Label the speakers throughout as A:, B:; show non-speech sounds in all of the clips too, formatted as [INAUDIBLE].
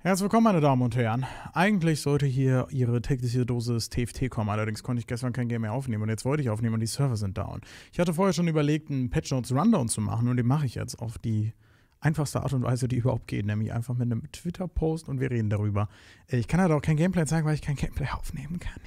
A: Herzlich willkommen, meine Damen und Herren. Eigentlich sollte hier Ihre tägliche Dosis TFT kommen, allerdings konnte ich gestern kein Game mehr aufnehmen und jetzt wollte ich aufnehmen und die Server sind down. Ich hatte vorher schon überlegt, einen Patch Notes Rundown zu machen und den mache ich jetzt auf die einfachste Art und Weise, die überhaupt geht, nämlich einfach mit einem Twitter-Post und wir reden darüber. Äh, ich kann halt auch kein Gameplay zeigen, weil ich kein Gameplay aufnehmen kann.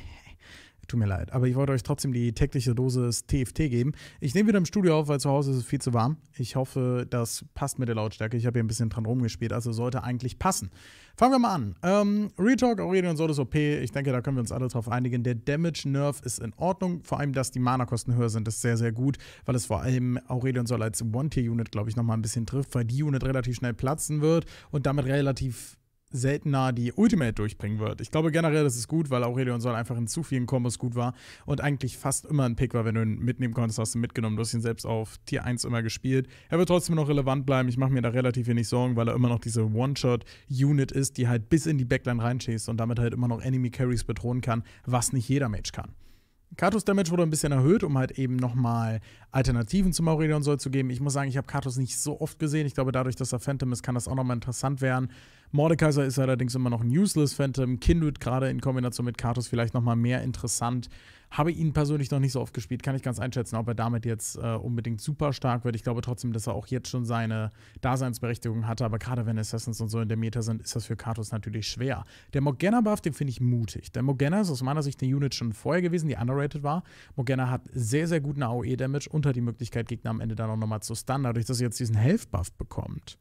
A: Tut mir leid. Aber ich wollte euch trotzdem die tägliche Dosis TFT geben. Ich nehme wieder im Studio auf, weil zu Hause ist es viel zu warm. Ich hoffe, das passt mit der Lautstärke. Ich habe hier ein bisschen dran rumgespielt, also sollte eigentlich passen. Fangen wir mal an. Ähm, Retalk, Aurelion Solus OP. Ich denke, da können wir uns alle drauf einigen. Der Damage Nerf ist in Ordnung. Vor allem, dass die Mana-Kosten höher sind, ist sehr, sehr gut, weil es vor allem Aurelion Sol als One-Tier-Unit, glaube ich, nochmal ein bisschen trifft, weil die Unit relativ schnell platzen wird und damit relativ seltener die Ultimate durchbringen wird. Ich glaube generell, das ist gut, weil Aurelion Sol einfach in zu vielen Kombos gut war und eigentlich fast immer ein Pick war, wenn du ihn mitnehmen konntest, hast du ihn mitgenommen. Du hast ihn selbst auf Tier 1 immer gespielt. Er wird trotzdem noch relevant bleiben. Ich mache mir da relativ wenig Sorgen, weil er immer noch diese One-Shot-Unit ist, die halt bis in die Backline reinschießt und damit halt immer noch Enemy-Carries bedrohen kann, was nicht jeder Mage kann. Katos Damage wurde ein bisschen erhöht, um halt eben nochmal Alternativen zum Aurelion Soll zu geben. Ich muss sagen, ich habe Katos nicht so oft gesehen. Ich glaube, dadurch, dass er Phantom ist, kann das auch nochmal interessant werden. Mordekaiser ist allerdings immer noch ein useless Phantom. Kindred gerade in Kombination mit Katus vielleicht nochmal mehr interessant. Habe ihn persönlich noch nicht so oft gespielt, kann ich ganz einschätzen, ob er damit jetzt äh, unbedingt super stark wird. Ich glaube trotzdem, dass er auch jetzt schon seine Daseinsberechtigung hatte, aber gerade wenn Assassins und so in der Meta sind, ist das für Katus natürlich schwer. Der Morgana-Buff, den finde ich mutig. Der Morgana ist aus meiner Sicht eine Unit schon vorher gewesen, die underrated war. Morgana hat sehr, sehr guten AOE-Damage und hat die Möglichkeit, Gegner am Ende dann auch nochmal zu stunnen, dadurch, dass sie jetzt diesen Health-Buff bekommt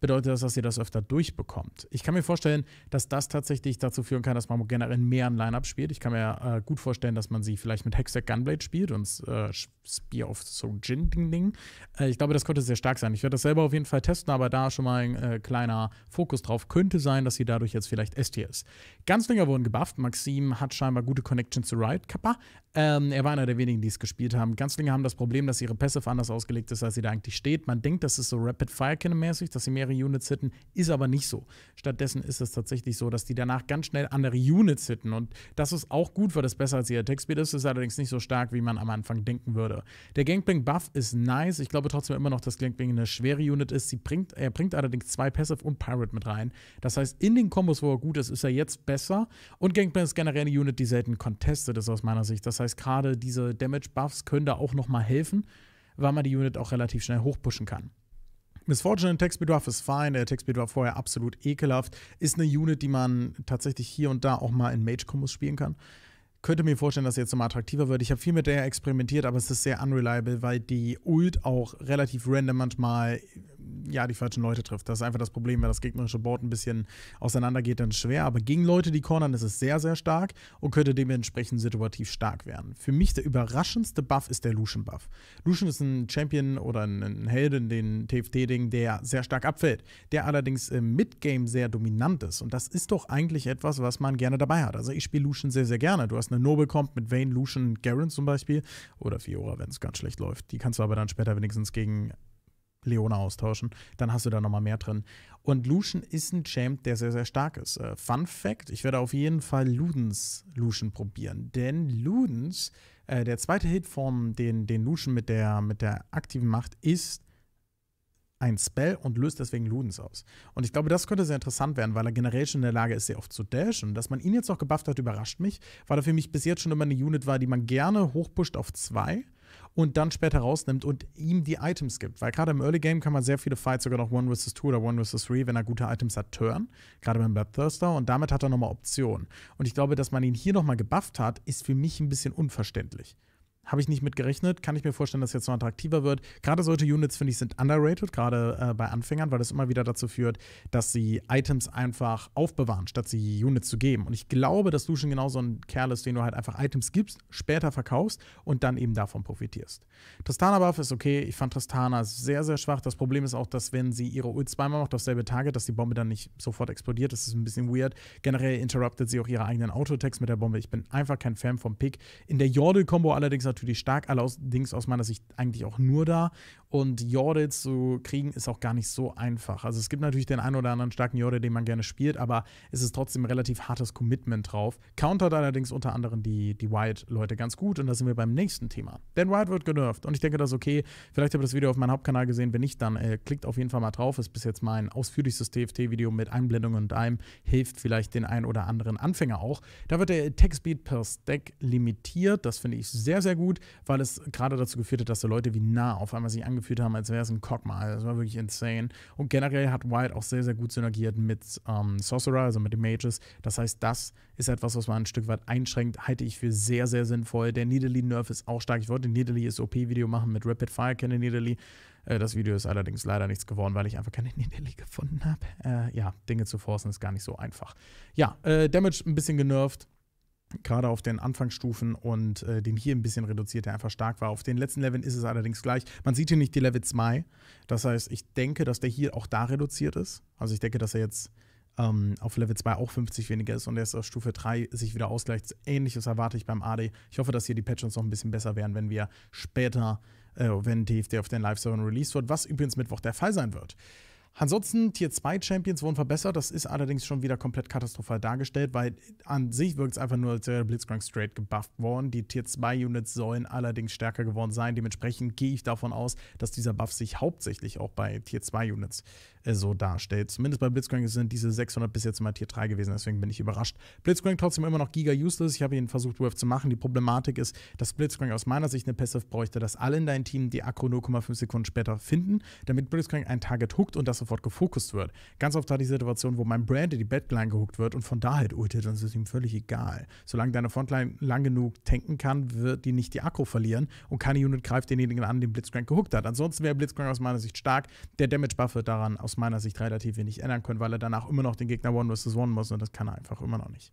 A: bedeutet das, dass ihr das öfter durchbekommt. Ich kann mir vorstellen, dass das tatsächlich dazu führen kann, dass man generell mehr ein Lineup spielt. Ich kann mir äh, gut vorstellen, dass man sie vielleicht mit Hextech Gunblade spielt und äh, Spear of So Jin Ding Ding. Äh, ich glaube, das könnte sehr stark sein. Ich werde das selber auf jeden Fall testen, aber da schon mal ein äh, kleiner Fokus drauf könnte sein, dass sie dadurch jetzt vielleicht ST ist. Ganz länger wurden gebufft. Maxim hat scheinbar gute Connection zu Riot Kappa, ähm, er war einer der wenigen, die es gespielt haben. Ganzlinge haben das Problem, dass ihre Passive anders ausgelegt ist, als sie da eigentlich steht. Man denkt, das ist so Rapid-Fire-Kinnemäßig, dass sie mehrere Units hitten, ist aber nicht so. Stattdessen ist es tatsächlich so, dass die danach ganz schnell andere Units hitten. Und das ist auch gut, weil das besser als ihr Attack-Speed ist. Ist allerdings nicht so stark, wie man am Anfang denken würde. Der Gangplank-Buff ist nice. Ich glaube trotzdem immer noch, dass Gangplank eine schwere Unit ist. Sie bringt, er bringt allerdings zwei Passive und Pirate mit rein. Das heißt, in den Kombos, wo er gut ist, ist er jetzt besser. Und Gangplank ist generell eine Unit, die selten contested ist, aus meiner Sicht. Das das heißt, gerade diese Damage-Buffs können da auch nochmal helfen, weil man die Unit auch relativ schnell hochpushen kann. Misfortune in Textbedarf ist fein, der war vorher absolut ekelhaft. Ist eine Unit, die man tatsächlich hier und da auch mal in Mage-Kombos spielen kann könnte mir vorstellen, dass er jetzt nochmal attraktiver wird. Ich habe viel mit der experimentiert, aber es ist sehr unreliable, weil die Ult auch relativ random manchmal ja die falschen Leute trifft. Das ist einfach das Problem, wenn das gegnerische Board ein bisschen auseinandergeht, dann schwer. Aber gegen Leute, die cornern, ist es sehr, sehr stark und könnte dementsprechend situativ stark werden. Für mich der überraschendste Buff ist der Lucian-Buff. Lucian ist ein Champion oder ein Held in den TFT-Ding, der sehr stark abfällt, der allerdings im Midgame sehr dominant ist. Und das ist doch eigentlich etwas, was man gerne dabei hat. Also ich spiele Lucian sehr, sehr gerne. Du hast eine Noble kommt mit Vayne, Lucian, Garen zum Beispiel. Oder Fiora, wenn es ganz schlecht läuft. Die kannst du aber dann später wenigstens gegen Leona austauschen, dann hast du da nochmal mehr drin. Und Lucian ist ein Champ, der sehr, sehr stark ist. Äh, Fun Fact: Ich werde auf jeden Fall Ludens Lucian probieren, denn Ludens, äh, der zweite Hit von den, den Lucian mit der, mit der aktiven Macht, ist ein Spell und löst deswegen Ludens aus. Und ich glaube, das könnte sehr interessant werden, weil er generell schon in der Lage ist, sehr oft zu dashen. Dass man ihn jetzt noch gebufft hat, überrascht mich, weil er für mich bis jetzt schon immer eine Unit war, die man gerne hochpusht auf zwei und dann später rausnimmt und ihm die Items gibt. Weil gerade im Early Game kann man sehr viele Fights sogar noch One vs. Two oder One vs. Three, wenn er gute Items hat, turn. Gerade beim Bloodthirster. Und damit hat er nochmal Optionen. Und ich glaube, dass man ihn hier nochmal gebufft hat, ist für mich ein bisschen unverständlich. Habe ich nicht mit gerechnet. Kann ich mir vorstellen, dass jetzt noch attraktiver wird. Gerade solche Units, finde ich, sind underrated, gerade äh, bei Anfängern, weil das immer wieder dazu führt, dass sie Items einfach aufbewahren, statt sie Units zu geben. Und ich glaube, dass Lucian genau so ein Kerl ist, den du halt einfach Items gibst, später verkaufst und dann eben davon profitierst. Tristana-Buff ist okay. Ich fand Tristana sehr, sehr schwach. Das Problem ist auch, dass wenn sie ihre Ult zweimal macht auf selbe Target, dass die Bombe dann nicht sofort explodiert. Das ist ein bisschen weird. Generell interruptet sie auch ihre eigenen Autotext mit der Bombe. Ich bin einfach kein Fan vom Pick. In der Yordle-Kombo allerdings natürlich stark, allerdings aus meiner Sicht eigentlich auch nur da. Und Jordel zu kriegen ist auch gar nicht so einfach. Also es gibt natürlich den einen oder anderen starken Jordel, den man gerne spielt, aber es ist trotzdem relativ hartes Commitment drauf. Countert allerdings unter anderem die, die Wyatt-Leute ganz gut und da sind wir beim nächsten Thema. Denn Wyatt wird genervt und ich denke, das ist okay. Vielleicht habt ihr das Video auf meinem Hauptkanal gesehen. Wenn nicht, dann äh, klickt auf jeden Fall mal drauf. Ist bis jetzt mein ausführlichstes TFT-Video mit Einblendungen und einem. Hilft vielleicht den einen oder anderen Anfänger auch. Da wird der Attack Speed per Stack limitiert. Das finde ich sehr, sehr gut gut, weil es gerade dazu geführt hat, dass so Leute wie Nah auf einmal sich angefühlt haben, als wäre es ein Kogma. Das war wirklich insane. Und generell hat Wild auch sehr, sehr gut synergiert mit ähm, Sorcerer, also mit den Mages. Das heißt, das ist etwas, was man ein Stück weit einschränkt, halte ich für sehr, sehr sinnvoll. Der Nidalee-Nerf ist auch stark. Ich wollte ein Nidalee-SOP-Video machen mit Rapid Fire, kenne Nidalee. Äh, das Video ist allerdings leider nichts geworden, weil ich einfach keine [LAUGHS] Nidalee gefunden habe. Äh, ja, Dinge zu forcen ist gar nicht so einfach. Ja, äh, Damage ein bisschen genervt gerade auf den Anfangsstufen und äh, den hier ein bisschen reduziert, der einfach stark war. Auf den letzten Leveln ist es allerdings gleich. Man sieht hier nicht die Level 2. Das heißt, ich denke, dass der hier auch da reduziert ist. Also ich denke, dass er jetzt ähm, auf Level 2 auch 50 weniger ist und erst auf Stufe 3 sich wieder ausgleicht. Ähnliches erwarte ich beim AD. Ich hoffe, dass hier die Patches noch ein bisschen besser werden, wenn wir später, äh, wenn TFD auf den Live-Servern released wird, was übrigens Mittwoch der Fall sein wird. Ansonsten, Tier 2 Champions wurden verbessert. Das ist allerdings schon wieder komplett katastrophal dargestellt, weil an sich wirkt es einfach nur, als wäre Blitzcrank straight gebufft worden. Die Tier 2 Units sollen allerdings stärker geworden sein. Dementsprechend gehe ich davon aus, dass dieser Buff sich hauptsächlich auch bei Tier 2 Units äh, so darstellt. Zumindest bei Blitzcrank sind diese 600 bis jetzt immer Tier 3 gewesen, deswegen bin ich überrascht. Blitzcrank trotzdem immer noch giga useless. Ich habe ihn versucht, Wurf zu machen. Die Problematik ist, dass Blitzcrank aus meiner Sicht eine Passive bräuchte, dass alle in deinem Team die Akro 0,5 Sekunden später finden, damit Blitzcrank ein Target hookt und das sofort gefokust wird. Ganz oft hat die Situation, wo mein Brand in die Batline gehuckt wird und von da halt ultet, dann ist es ihm völlig egal. Solange deine Frontline lang genug tanken kann, wird die nicht die Akro verlieren und keine Unit greift denjenigen an, den Blitzcrank gehuckt hat. Ansonsten wäre Blitzcrank aus meiner Sicht stark. Der damage buffer daran aus aus meiner Sicht relativ wenig ändern können, weil er danach immer noch den Gegner One vs. One muss und das kann er einfach immer noch nicht.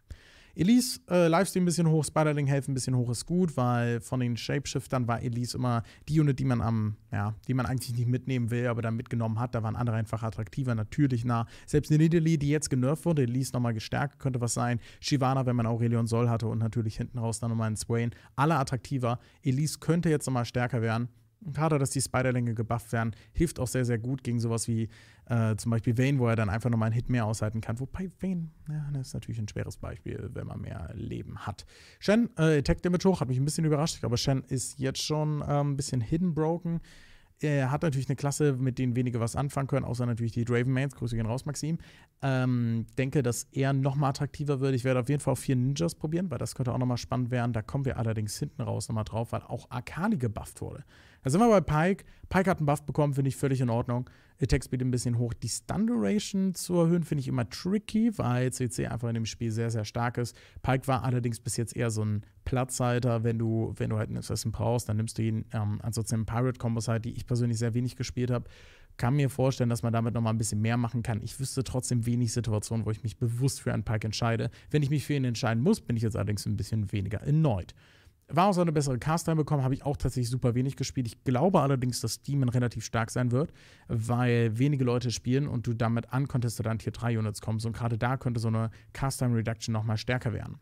A: Elise, äh, Livestream ein bisschen hoch, Spiderling Health ein bisschen hoch ist gut, weil von den Shapeshiftern war Elise immer die Unit, die man am, ja, die man eigentlich nicht mitnehmen will, aber dann mitgenommen hat. Da waren andere einfach attraktiver, natürlich nah. Selbst Nidalee, die jetzt genervt wurde, Elise nochmal gestärkt, könnte was sein. Shivana, wenn man Aurelion Soll hatte und natürlich hinten raus dann nochmal ein Swain. Alle attraktiver. Elise könnte jetzt nochmal stärker werden. Gerade, dass die Spiderlinge gebufft werden, hilft auch sehr, sehr gut gegen sowas wie äh, zum Beispiel Vayne, wo er dann einfach nochmal einen Hit mehr aushalten kann. Wobei Vayne, ja, das ist natürlich ein schweres Beispiel, wenn man mehr Leben hat. Shen, äh, Attack Damage hoch, hat mich ein bisschen überrascht. aber Shen ist jetzt schon äh, ein bisschen hidden broken. Er hat natürlich eine Klasse, mit denen wenige was anfangen können, außer natürlich die Draven Mains. Grüße gehen raus, Maxim. Ähm, denke, dass er nochmal attraktiver wird. Ich werde auf jeden Fall vier Ninjas probieren, weil das könnte auch nochmal spannend werden. Da kommen wir allerdings hinten raus nochmal drauf, weil auch Akali gebufft wurde. Da sind wir bei Pike. Pike hat einen Buff bekommen, finde ich völlig in Ordnung. Attack Speed ein bisschen hoch. Die Stun Duration zu erhöhen, finde ich immer tricky, weil CC einfach in dem Spiel sehr, sehr stark ist. Pike war allerdings bis jetzt eher so ein Platzhalter. Wenn du, wenn du halt einen Assassin brauchst, dann nimmst du ihn. Ähm, ansonsten Pirate-Kombos halt, die ich persönlich sehr wenig gespielt habe. Kann mir vorstellen, dass man damit nochmal ein bisschen mehr machen kann. Ich wüsste trotzdem wenig Situationen, wo ich mich bewusst für einen Pike entscheide. Wenn ich mich für ihn entscheiden muss, bin ich jetzt allerdings ein bisschen weniger erneut. War auch so eine bessere Cast reinbekommen, habe ich auch tatsächlich super wenig gespielt. Ich glaube allerdings, dass Demon relativ stark sein wird, weil wenige Leute spielen und du damit an Contestant Tier 3 Units kommst. Und gerade da könnte so eine Cast Time Reduction nochmal stärker werden.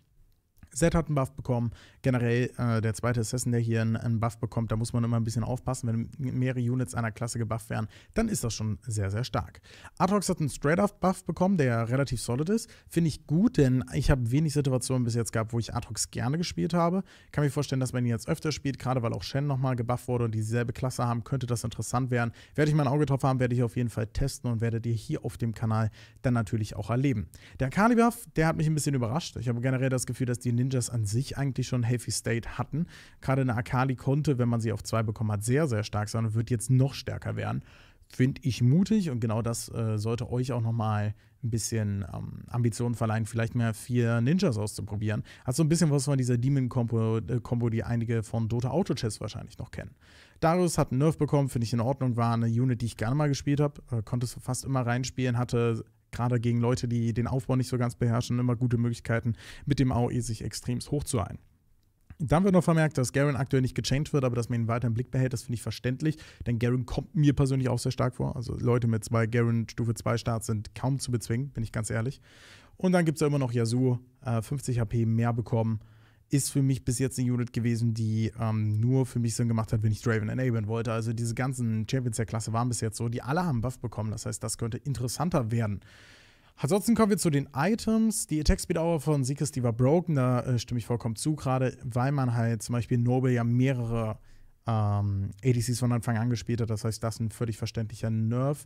A: Zed hat einen Buff bekommen. Generell äh, der zweite Assassin, der hier einen, einen, Buff bekommt, da muss man immer ein bisschen aufpassen. Wenn mehrere Units einer Klasse gebufft werden, dann ist das schon sehr, sehr stark. Atrox hat einen Straight-Up-Buff bekommen, der relativ solid ist. Finde ich gut, denn ich habe wenig Situationen bis jetzt gehabt, wo ich Atrox gerne gespielt habe. Kann mir vorstellen, dass man ihn jetzt öfter spielt, gerade weil auch Shen nochmal gebufft wurde und dieselbe Klasse haben, könnte das interessant werden. Werde ich mein Auge drauf haben, werde ich auf jeden Fall testen und werde dir hier auf dem Kanal dann natürlich auch erleben. Der Kali-Buff, der hat mich ein bisschen überrascht. Ich habe generell das Gefühl, dass die Ninja Ninjas an sich eigentlich schon Healthy State hatten. Gerade eine Akali konnte, wenn man sie auf 2 bekommen hat, sehr, sehr stark sein und wird jetzt noch stärker werden. Finde ich mutig und genau das äh, sollte euch auch nochmal ein bisschen ähm, Ambitionen verleihen, vielleicht mehr vier Ninjas auszuprobieren. Hat so ein bisschen was von dieser Demon-Kombo, äh, die einige von Dota Auto Chess wahrscheinlich noch kennen. Darius hat einen Nerf bekommen, finde ich in Ordnung, war eine Unit, die ich gerne mal gespielt habe, äh, konnte fast immer reinspielen, hatte gerade gegen Leute, die den Aufbau nicht so ganz beherrschen, immer gute Möglichkeiten, mit dem AOE sich extremst hochzueilen. Dann wird noch vermerkt, dass Garen aktuell nicht gechanged wird, aber dass man ihn weiter im Blick behält, das finde ich verständlich, denn Garen kommt mir persönlich auch sehr stark vor. Also Leute mit zwei Garen Stufe 2 Starts sind kaum zu bezwingen, bin ich ganz ehrlich. Und dann gibt es ja immer noch Yasuo, äh, 50 HP mehr bekommen, ist für mich bis jetzt eine Unit gewesen, die ähm, nur für mich Sinn gemacht hat, wenn ich Draven enablen wollte. Also diese ganzen Champions der Klasse waren bis jetzt so, die alle haben Buff bekommen. Das heißt, das könnte interessanter werden. Ansonsten kommen wir zu den Items. Die Attack Speed Hour von Seekers, die war broken, da äh, stimme ich vollkommen zu, gerade weil man halt zum Beispiel Noble ja mehrere ähm, ADCs von Anfang an gespielt hat. Das heißt, das ist ein völlig verständlicher Nerf.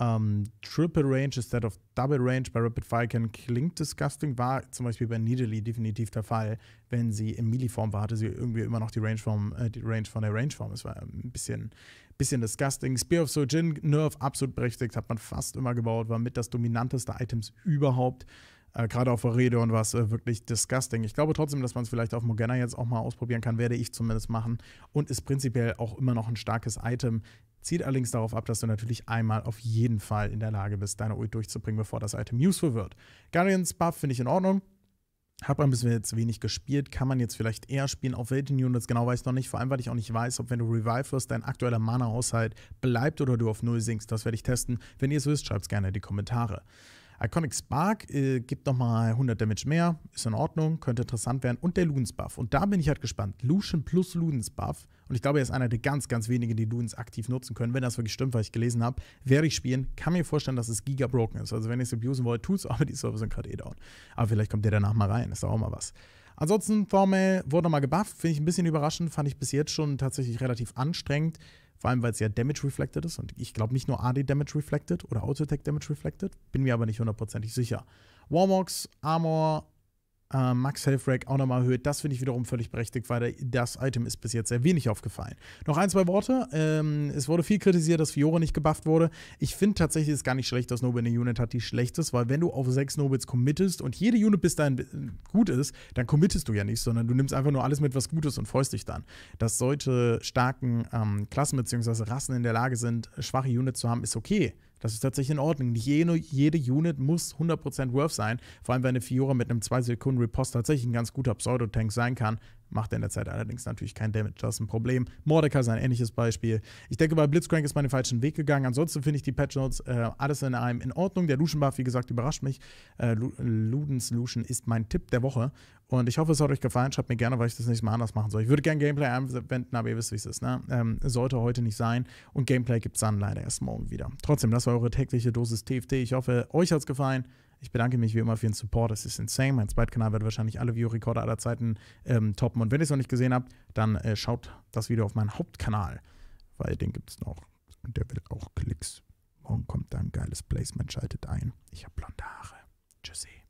A: Um, ähm, Triple Range instead of Double Range bei Rapid Falcon klingt disgusting, war zum Beispiel bei Nidalee definitiv der Fall. Wenn sie in Melee-Form war, hatte sie irgendwie immer noch die Range, vom, äh, die Range von der Range-Form. Es war ein bisschen, bisschen disgusting. Spear of Sojin, Nerf, absolut berechtigt, hat man fast immer gebaut, war mit das dominanteste Items überhaupt. Äh, Gerade auf Redon war es äh, wirklich disgusting. Ich glaube trotzdem, dass man es vielleicht auf Morgana jetzt auch mal ausprobieren kann, werde ich zumindest machen. Und ist prinzipiell auch immer noch ein starkes Item Zieht allerdings darauf ab, dass du natürlich einmal auf jeden Fall in der Lage bist, deine Ult durchzubringen, bevor das Item useful wird. Guardians Buff finde ich in Ordnung. Hab ein bisschen jetzt wenig gespielt, kann man jetzt vielleicht eher spielen, auf welchen Units genau weiß ich noch nicht, vor allem weil ich auch nicht weiß, ob wenn du Revive wirst, dein aktueller Mana-Haushalt bleibt oder du auf Null sinkst, das werde ich testen. Wenn ihr es wisst, schreibt es gerne in die Kommentare. Iconic Spark äh, gibt nochmal 100 Damage mehr, ist in Ordnung, könnte interessant werden. Und der Ludens Buff. Und da bin ich halt gespannt. Lucian plus Ludens Buff. Und ich glaube, er ist einer der ganz, ganz wenigen, die Ludens aktiv nutzen können. Wenn das wirklich stimmt, was ich gelesen habe, werde ich spielen. Kann mir vorstellen, dass es giga broken ist. Also wenn ihr es abusen wollt, es, [LAUGHS] aber die Server sind gerade eh down. Aber vielleicht kommt der danach mal rein, ist auch mal was. Ansonsten, Thormel wurde nochmal gebufft, finde ich ein bisschen überraschend, fand ich bis jetzt schon tatsächlich relativ anstrengend. Vor allem, weil es ja Damage Reflected ist. Und ich glaube nicht nur AD Damage Reflected oder Auto Attack Damage Reflected. Bin mir aber nicht hundertprozentig sicher. Warmogs, Armor, äh, Max Rack auch nochmal erhöht. Das finde ich wiederum völlig berechtigt, weil das Item ist bis jetzt sehr wenig aufgefallen. Noch ein, zwei Worte. Ähm, es wurde viel kritisiert, dass Fiore nicht gebufft wurde. Ich finde tatsächlich es gar nicht schlecht, dass Noble eine Unit hat, die schlecht ist, weil wenn du auf sechs Nobles committest und jede Unit bis dahin äh, gut ist, dann committest du ja nicht, sondern du nimmst einfach nur alles mit, was gut ist und freust dich dann. Dass solche starken ähm, Klassen bzw. Rassen in der Lage sind, schwache Units zu haben, ist okay das ist tatsächlich in Ordnung. Nicht jede, jede Unit muss 100% Worth sein. Vor allem, wenn eine Fiora mit einem 2-Sekunden-Repost tatsächlich ein ganz guter Pseudotank sein kann, macht er in der Zeit allerdings natürlich kein Damage. Das ist ein Problem. Mordeka ist ein ähnliches Beispiel. Ich denke, bei Blitzcrank ist man den falschen Weg gegangen. Ansonsten finde ich die Patch Notes äh, alles in einem in Ordnung. Der Lucian Buff, wie gesagt, überrascht mich. Äh, Ludens Lucian ist mein Tipp der Woche. Und ich hoffe, es hat euch gefallen. Schreibt mir gerne, weil ich das nächste Mal anders machen soll. Ich würde gerne Gameplay anwenden, aber ihr wisst, wie es ist. Ne? Ähm, sollte heute nicht sein. Und Gameplay gibt es dann leider erst morgen wieder. Trotzdem, das war eure tägliche Dosis TFT. Ich hoffe, euch hat es gefallen. Ich bedanke mich wie immer für den Support. Es ist insane. Mein Zweitkanal wird wahrscheinlich alle Videorekorder aller Zeiten ähm, toppen. Und wenn ihr es noch nicht gesehen habt, dann äh, schaut das Video auf meinen Hauptkanal, weil den gibt es noch. Und der will auch Klicks. Morgen kommt da ein geiles Placement. Schaltet ein. Ich habe blonde Haare. Tschüssi.